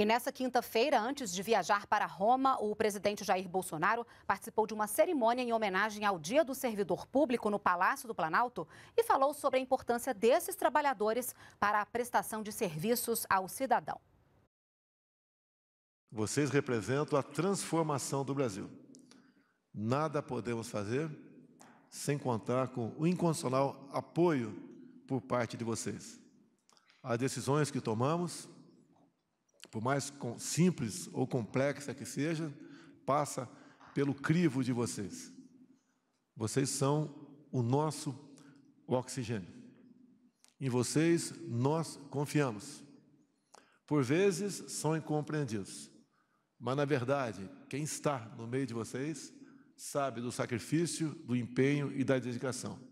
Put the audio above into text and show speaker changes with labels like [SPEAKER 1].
[SPEAKER 1] E nessa quinta-feira, antes de viajar para Roma, o presidente Jair Bolsonaro participou de uma cerimônia em homenagem ao Dia do Servidor Público no Palácio do Planalto e falou sobre a importância desses trabalhadores para a prestação de serviços ao cidadão.
[SPEAKER 2] Vocês representam a transformação do Brasil. Nada podemos fazer sem contar com o incondicional apoio por parte de vocês. As decisões que tomamos por mais simples ou complexa que seja, passa pelo crivo de vocês. Vocês são o nosso oxigênio. Em vocês nós confiamos. Por vezes são incompreendidos, mas na verdade, quem está no meio de vocês sabe do sacrifício, do empenho e da dedicação.